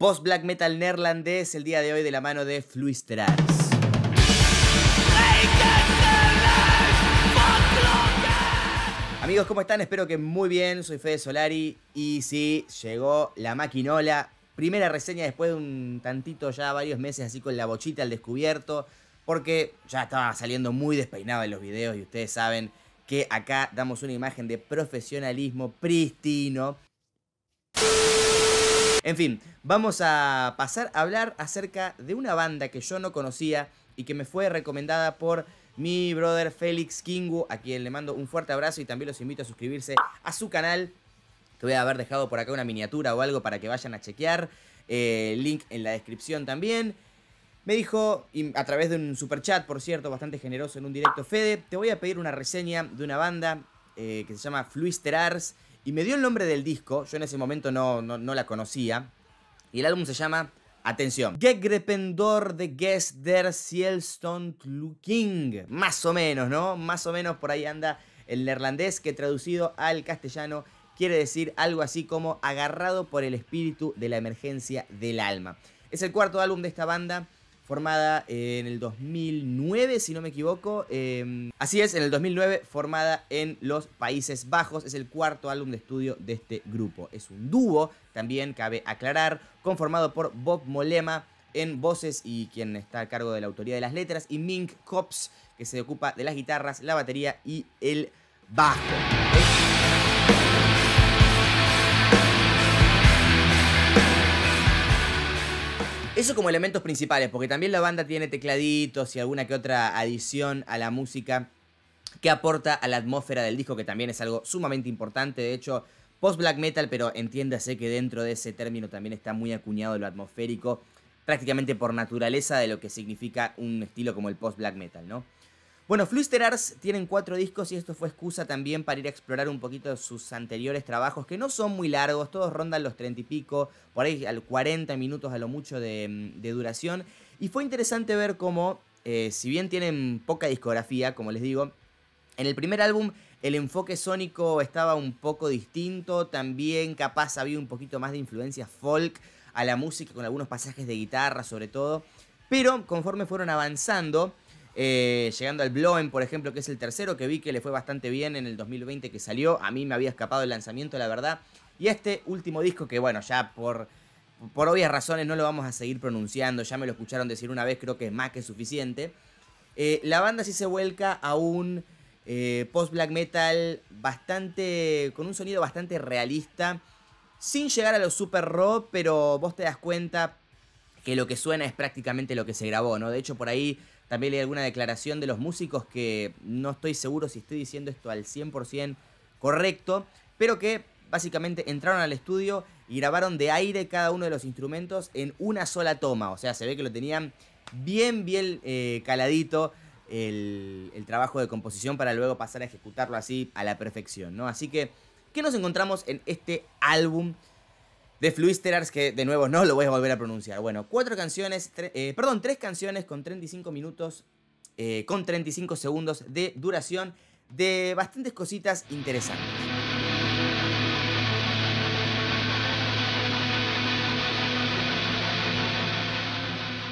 post black metal neerlandés el día de hoy de la mano de Fluistras. Amigos, ¿cómo están? Espero que muy bien. Soy Fede Solari y sí, llegó la maquinola. Primera reseña después de un tantito ya varios meses así con la bochita al descubierto, porque ya estaba saliendo muy despeinado en los videos y ustedes saben que acá damos una imagen de profesionalismo pristino en fin, vamos a pasar a hablar acerca de una banda que yo no conocía y que me fue recomendada por mi brother Félix Kingu, a quien le mando un fuerte abrazo y también los invito a suscribirse a su canal. Te voy a haber dejado por acá una miniatura o algo para que vayan a chequear. Eh, link en la descripción también. Me dijo, a través de un super chat, por cierto, bastante generoso en un directo, Fede, te voy a pedir una reseña de una banda eh, que se llama Fluister Arts. Y me dio el nombre del disco, yo en ese momento no, no, la conocía. Y el álbum se llama, atención, Gegrependor de Guess der Cielston Looking. Más o menos, ¿no? Más o menos por ahí anda el neerlandés que traducido al castellano quiere decir algo así como agarrado por el espíritu de la emergencia del alma. Es el cuarto álbum de esta banda formada en el 2009, si no me equivoco. Em, así es, en el 2009, formada en los Países Bajos. Es el cuarto álbum de estudio de este grupo. Es un dúo, también cabe aclarar, conformado por Bob Molema en voces y quien está a cargo de la autoría de las letras, y Mink Cops, que se ocupa de las guitarras, la batería y el bajo. Eso como elementos principales, porque también la banda tiene tecladitos y alguna que otra adición a la música que aporta a la atmósfera del disco, que también es algo sumamente importante. De hecho, post-black metal, pero entiéndase que dentro de ese término también está muy acuñado lo atmosférico, prácticamente por naturaleza de lo que significa un estilo como el post-black metal, ¿no? Bueno, Fluster Arts tienen cuatro discos y esto fue excusa también para ir a explorar un poquito sus anteriores trabajos, que no son muy largos, todos rondan los treinta y pico, por ahí al 40 minutos a lo mucho mm, de, duración. Y fue interesante ver cómo, eh, si bien tienen poca discografía, como les digo, en el primer álbum el enfoque sónico estaba un poco distinto, también capaz había un poquito más de influencia folk a la música con algunos pasajes de guitarra sobre todo, pero conforme fueron avanzando, eh, llegando al Bloen, por ejemplo, que es el tercero que vi que le fue bastante bien en el 2020 que salió. A mí me había escapado el lanzamiento, la verdad. Y este último disco que, bueno, ya por, por obvias razones no lo vamos a seguir pronunciando. Ya me lo escucharon decir una vez, creo que es más que suficiente. Eh, la banda sí se vuelca a un eh, post-black metal bastante. con un sonido bastante realista. Sin llegar a lo super rock pero vos te das cuenta que lo que suena es prácticamente lo que se grabó, ¿no? De hecho, por ahí también leí alguna declaración de los músicos que no estoy seguro si estoy diciendo esto al 100% correcto, pero que básicamente entraron al estudio y grabaron de aire cada uno de los instrumentos en una sola toma. O sea, se ve que lo tenían bien, bien eh, caladito el, el, trabajo de composición para luego pasar a ejecutarlo así a la perfección, ¿no? Así que, ¿qué nos encontramos en este álbum de Fluisterars, que de nuevo no lo voy a volver a pronunciar. Bueno, cuatro canciones, eh, perdón, tres canciones con 35 minutos, eh, con 35 segundos de duración, de bastantes cositas interesantes.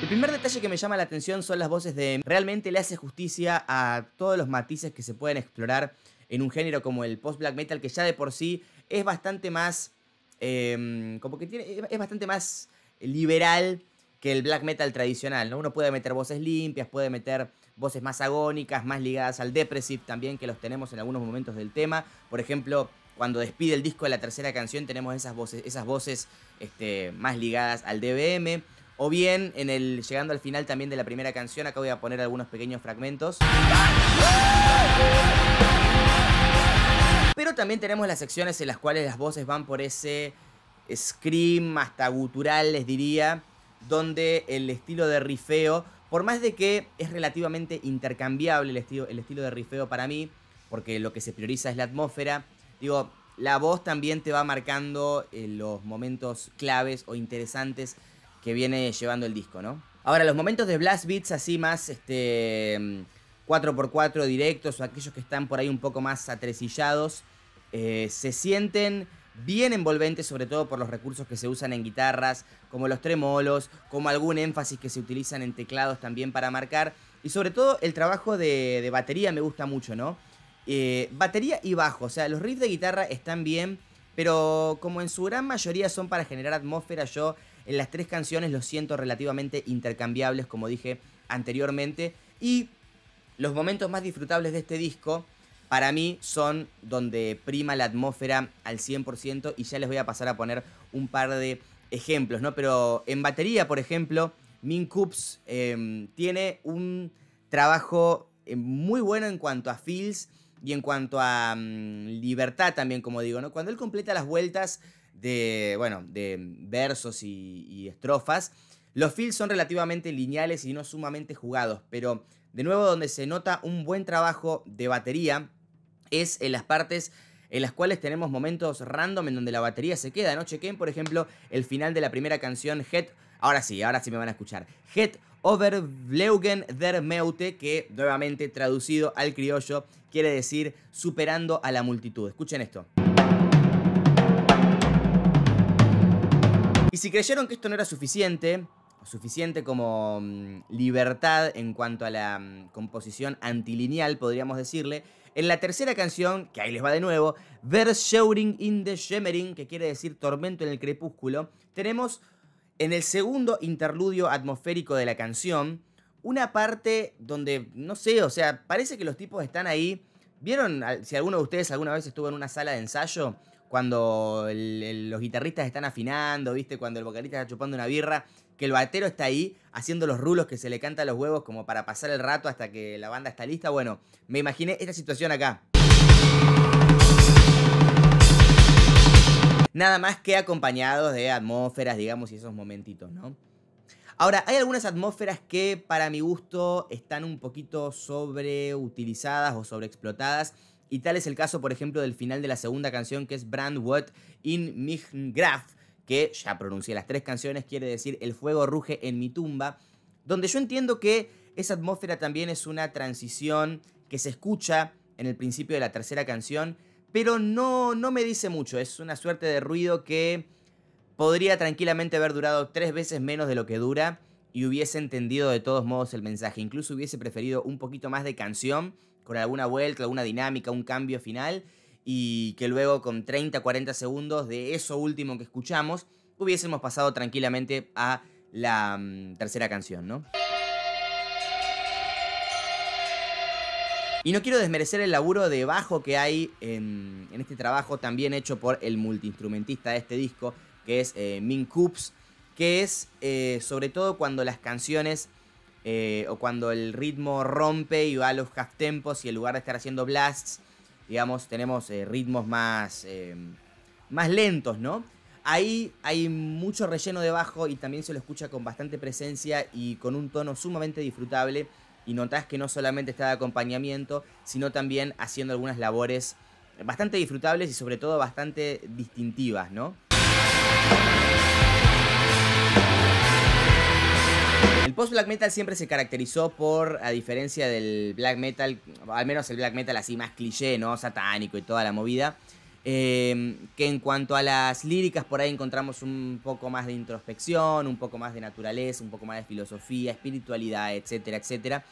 El primer detalle que me llama la atención son las voces de... Realmente le hace justicia a todos los matices que se pueden explorar en un género como el post-black metal, que ya de por sí es bastante más Em, como que es bastante más liberal que el black metal tradicional, ¿no? Uno puede meter voces limpias, puede meter voces más agónicas, más ligadas al depressive también, que los tenemos en algunos momentos del tema. Por ejemplo, cuando despide el disco de la tercera canción tenemos esas voces, esas voces este, más ligadas al DBM. O bien, en el, llegando al final también de la primera canción, acá voy a poner algunos pequeños fragmentos también tenemos las secciones en las cuales las voces van por ese scream hasta gutural, les diría, donde el estilo de rifeo, por más de que es relativamente intercambiable el estilo, el estilo de rifeo para mí, porque lo que se prioriza es la atmósfera, digo, la voz también te va marcando eh, los momentos claves o interesantes que viene llevando el disco, ¿no? Ahora, los momentos de Blast Beats así más este, 4x4 mm, directos o aquellos que están por ahí un poco más atresillados eh, se sienten bien envolventes, sobre todo por los recursos que se usan en guitarras, como los tremolos, como algún énfasis que se utilizan en teclados también para marcar. Y sobre todo el trabajo de, batería me gusta mucho, ¿no? Eh, batería y bajo, o sea, los riffs de guitarra están bien, pero como en su gran mayoría son para generar atmósfera, yo en las tres canciones los siento relativamente intercambiables, como dije anteriormente. Y los momentos más disfrutables de este disco para mí son donde prima la atmósfera al 100% y ya les voy a pasar a poner un par de ejemplos, ¿no? Pero en batería, por ejemplo, Min Coops em, tiene un trabajo eh, muy bueno en cuanto a feels y en cuanto a mm, libertad también, como digo, ¿no? Cuando él completa las vueltas de, bueno, de versos y, y estrofas, los feels son relativamente lineales y no sumamente jugados, pero de nuevo donde se nota un buen trabajo de batería es en las partes en las cuales tenemos momentos random en donde la batería se queda, ¿no? Chequen, por ejemplo, el final de la primera canción, Head, ahora sí, ahora sí me van a escuchar, Head over der Meute, que nuevamente traducido al criollo quiere decir superando a la multitud. Escuchen esto. Y si creyeron que esto no era suficiente, suficiente como mm, libertad en cuanto a la mm, composición antilineal, podríamos decirle, en la tercera canción, que ahí les va de nuevo, showering in the Shimmering, que quiere decir tormento en el crepúsculo, tenemos en el segundo interludio atmosférico de la canción, una parte donde, no sé, o sea, parece que los tipos están ahí. ¿Vieron si alguno de ustedes alguna vez estuvo en una sala de ensayo cuando los guitarristas están afinando, ¿viste? Cuando el vocalista está chupando una birra, que el batero está ahí haciendo los rulos que se le canta a los huevos como para pasar el rato hasta que la banda está lista. Bueno, me imaginé esta situación acá. Nada más que acompañados de atmósferas, digamos, y esos momentitos, ¿no? Ahora, hay algunas atmósferas que para mi gusto están un poquito sobreutilizadas o sobreexplotadas y tal es el caso, por ejemplo, del final de la segunda canción que es Brand what in mich Graf, que ya pronuncié las tres canciones, quiere decir El fuego ruge en mi tumba, donde yo entiendo que esa atmósfera también es una transición que se escucha en el principio de la tercera canción, pero no, no me dice mucho, es una suerte de ruido que podría tranquilamente haber durado tres veces menos de lo que dura y hubiese entendido de todos modos el mensaje. Incluso hubiese preferido un poquito más de canción con alguna vuelta, alguna dinámica, un cambio final, y que luego con 30, 40 segundos de eso último que escuchamos, hubiésemos pasado tranquilamente a la mm, tercera canción, ¿no? Y no quiero desmerecer el laburo de bajo que hay en, este trabajo, también hecho por el multiinstrumentista de este disco, que es eh, Min Coops, que es eh, sobre todo cuando las canciones eh, o cuando el ritmo rompe y va a los half tempos y en lugar de estar haciendo blasts, digamos, tenemos eh, ritmos más, em, más lentos, ¿no? Ahí hay mucho relleno debajo y también se lo escucha con bastante presencia y con un tono sumamente disfrutable. Y notás que no solamente está de acompañamiento, sino también haciendo algunas labores bastante disfrutables y sobre todo bastante distintivas, ¿no? post-black metal siempre se caracterizó por, a diferencia del black metal, al menos el black metal así más cliché, ¿no? Satánico y toda la movida. Em, que en cuanto a las líricas, por ahí encontramos un poco más de introspección, un poco más de naturaleza, un poco más de filosofía, espiritualidad, etcétera, etcétera.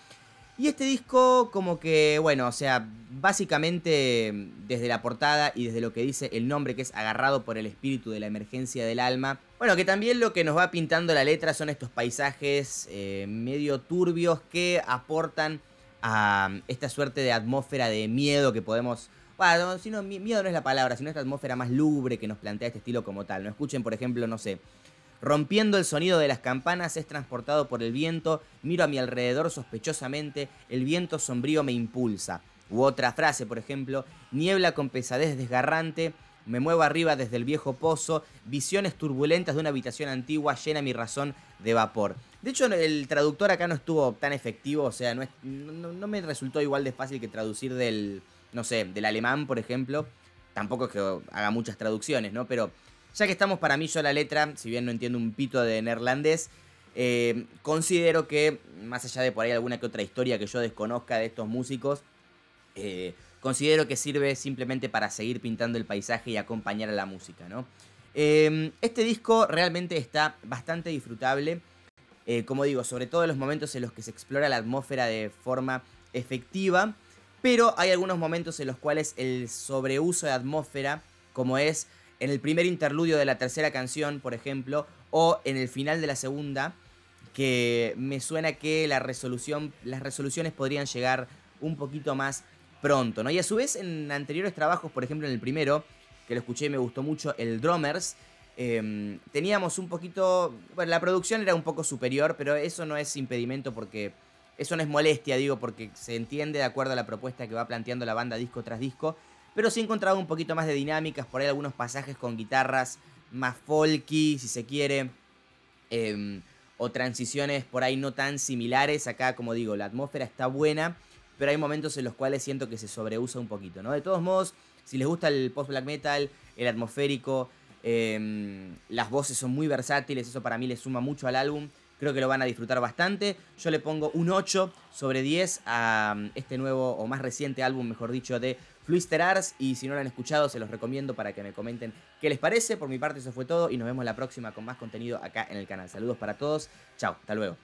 Y este disco, como que, bueno, o sea, básicamente desde la portada y desde lo que dice el nombre, que es agarrado por el espíritu de la emergencia del alma. Bueno, que también lo que nos va pintando la letra son estos paisajes eh, medio turbios que aportan a esta suerte de atmósfera de miedo que podemos. Bueno, sino, miedo no es la palabra, sino esta atmósfera más lubre que nos plantea este estilo como tal. No escuchen, por ejemplo, no sé, Rompiendo el sonido de las campanas es transportado por el viento, miro a mi alrededor sospechosamente, el viento sombrío me impulsa. U otra frase, por ejemplo, niebla con pesadez desgarrante, me muevo arriba desde el viejo pozo, visiones turbulentas de una habitación antigua llena mi razón de vapor. De hecho, el traductor acá no estuvo tan efectivo, o sea, no, me resultó igual de fácil que traducir del, no sé, del alemán, por ejemplo. Tampoco es que haga muchas traducciones, ¿no? Pero ya que estamos para mí yo la letra, si bien no entiendo un pito de neerlandés, eh, considero que, más allá de por ahí alguna que otra historia que yo desconozca de estos músicos, eh, considero que sirve simplemente para seguir pintando el paisaje y acompañar a la música, ¿no? Em, este disco realmente está bastante disfrutable, eh, como digo, sobre todo en los momentos en los que se explora la atmósfera de forma efectiva, pero hay algunos momentos en los cuales el sobreuso de atmósfera, como es en el primer interludio de la tercera canción, por ejemplo, o en el final de la segunda, que me suena que la resolución, las resoluciones podrían llegar un poquito más pronto, ¿no? Y a su vez en anteriores trabajos, por ejemplo en el primero, que lo escuché y me gustó mucho, el Drummers, em, teníamos un poquito, bueno, la producción era un poco superior, pero eso no es impedimento porque, eso no es molestia, digo, porque se entiende de acuerdo a la propuesta que va planteando la banda disco tras disco, pero sí encontrado un poquito más de dinámicas, por ahí algunos pasajes con guitarras más folky, si se quiere, em, o transiciones por ahí no tan similares. Acá, como digo, la atmósfera está buena, pero hay momentos en los cuales siento que se sobreusa un poquito, ¿no? De todos modos, si les gusta el post-black metal, el atmosférico, em, las voces son muy versátiles, eso para mí le suma mucho al álbum. Creo que lo van a disfrutar bastante. Yo le pongo un 8 sobre 10 a em, este nuevo o más reciente álbum, mejor dicho, de Fluister Arts, Y si no lo han escuchado, se los recomiendo para que me comenten qué les parece. Por mi parte, eso fue todo y nos vemos la próxima con más contenido acá en el canal. Saludos para todos. Chao, hasta luego.